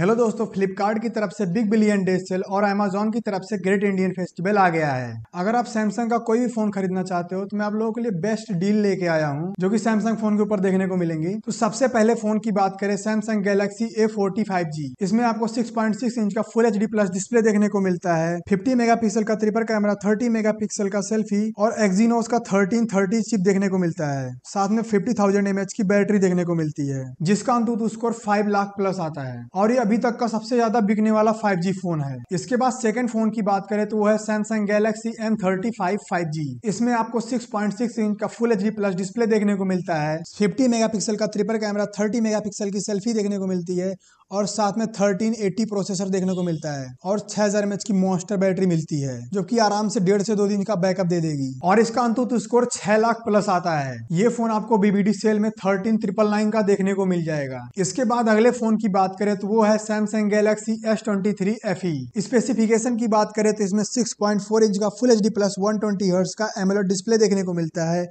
hello दोस्तों फ्लिपकार्ट की तरफ से बिग बिलियन डे सेल और अमेजोन की तरफ से ग्रेट इंडियन फेस्टिवल आ गया है अगर आप सैमसंग का कोई भी फोन खरीदना चाहते हो तो मैं आप लोगों के लिए बेस्ट डील लेके आया हूँ जो कि सैमसंग फोन के ऊपर देखने को मिलेंगी तो सबसे पहले फोन की बात करें सैमसंग गैलेक्सी ए इसमें आपको सिक्स इंच का फुल एच प्लस डिस्प्ले देखने को मिलता है फिफ्टी मेगा का ट्रिपर कैमरा थर्टी मेगा का सेल्फी और एक्जीनोस का थर्टीन थर्टी चिप देखने को मिलता है साथ में फिफ्टी थाउजेंड की बैटरी देखने को मिलती है जिसका AnTuTu score five lakh plus आता है और ये अभी तक का सबसे ज्यादा बिकने वाला 5G फोन है इसके बाद सेकंड फोन की बात करें तो वो है सैमसंग गैलेक्सी एम थर्टी इसमें आपको 6.6 इंच का फुल एच प्लस डिस्प्ले देखने को मिलता है 50 मेगापिक्सल का ट्रिपल कैमरा 30 मेगापिक्सल की सेल्फी देखने को मिलती है और साथ में 1380 प्रोसेसर देखने को मिलता है और छह हजार की मॉन्स्टर बैटरी मिलती है जो कि आराम से डेढ़ से दो दिन का बैकअप दे देगी और इसका अंतुत स्कोर छह लाख प्लस आता है ये फोन आपको बीबीडी सेल में थर्टीन ट्रिपल नाइन का देखने को मिल जाएगा इसके बाद अगले फोन की बात करें तो वो है Samsung Galaxy S twenty three F E specification की बात करें तो इसमें सिक्स पॉइंट फोर इंच का full H D plus one twenty hertz का एमोलेड डिस्प्ले देखने को मिलता है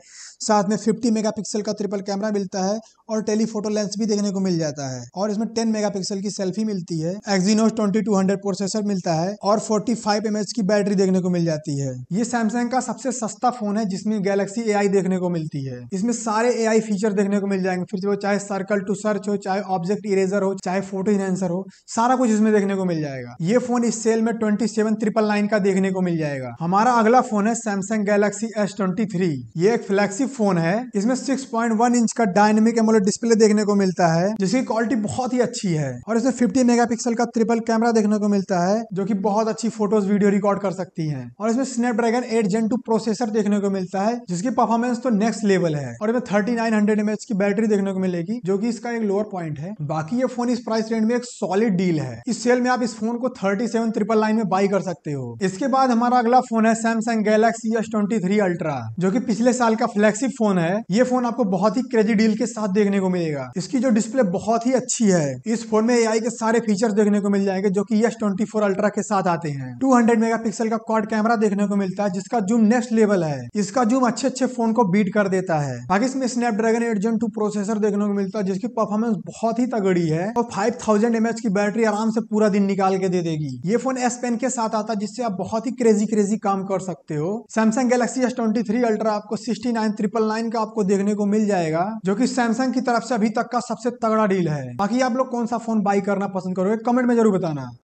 साथ में फिफ्टी मेगा पिक्सल का ट्रिपल कैमरा मिलता है और टेलीफोटो लेंस भी देखने को मिल जाता है और इसमें टेन मेगा की सेल्फी मिलती है एक्जीनोस ट्वेंटी प्रोसेसर मिलता है और फोर्टी फाइव की बैटरी देखने को मिल जाती है ये सैमसंग का सबसे सस्ता फोन है जिसमें गैलेक्सी ए देखने को मिलती है इसमें सारे ए फीचर देखने को मिल जाएंगे फिर वो चाहे सर्कल टू सर्च हो चाहे ऑब्जेक्ट इरेजर हो चाहे फोटो इनहेंसर हो सारा कुछ इसमें देखने को मिल जाएगा ये फोन इस सेल में ट्वेंटी सेवन ट्रिपल नाइन का देखने को मिल जाएगा हमारा अगला फोन है Samsung Galaxy S twenty three ये एक फ्लैक्सी फोन है इसमें सिक्स पॉइंट वन इंच का डायनेमिक एमोल पूरा डिस्प्ले देखने को मिलता है जिसकी क्वालिटी बहुत ही अच्छी है और इसमें फिफ्टी मेगा का ट्रिपल कैमरा देखने को मिलता है जो की बहुत अच्छी फोटोज वीडियो रिकॉर्ड कर सकती है और इसमें Snapdragon eight gen two processor देखने को मिलता है जिसकी परफॉर्मेंस तो नेक्स्ट लेवल है और इसमें थर्टी नाइन हंड्रेड एमएच की बैटरी देखने को मिलेगी जो कि इसका एक लोअर पॉइंट है बाकी ये फोन इस प्राइस रेंज में एक सॉलिड डील है इस सेल में आप इस फोन को थर्टी सेवन ट्रिपल लाइन में बाई कर सकते हो इसके बाद हमारा अगला फोन है Samsung Galaxy S twenty three Ultra जो की पिछले साल का फ्लैगशिप फोन है ये फोन आपको बहुत ही क्रेजी डील के साथ देखने देखने को मिलेगा इसकी जो डिस्प्ले बहुत ही अच्छी है इस फोन में एआई के सारे फीचर्स देखने को मिल जाएंगे जो कि एस ट्वेंटी अल्ट्रा के साथ आते हैं टू हंड्रेड मेगा पिक्सल का क्वाड कैमरा देखने को मिलता है जिसका जूम नेक्स्ट लेवल है इसका जूम अच्छे अच्छे फोन को बीट कर देता है आगे इसमें Snapdragon eight gen two processor देखने को मिलता है जिसकी परफॉर्मेंस बहुत ही तगड़ी है और फाइव थाउजेंड एमएच की बैटरी आराम से पूरा दिन निकाल के दे देगी ये फोन एस पेन के साथ आता है जिससे आप बहुत ही क्रेजी क्रेजी काम कर सकते हो Samsung Galaxy S twenty three ultra आपको सिक्सटी नाइन ट्रिपल नाइन का आपको देखने को मिल जाएगा जो की सैमसंग की तरफ से अभी तक का सबसे तगड़ा डील है बाकी आप लोग कौन सा फोन बाई करना पसंद करोगे कमेंट में जरूर बताना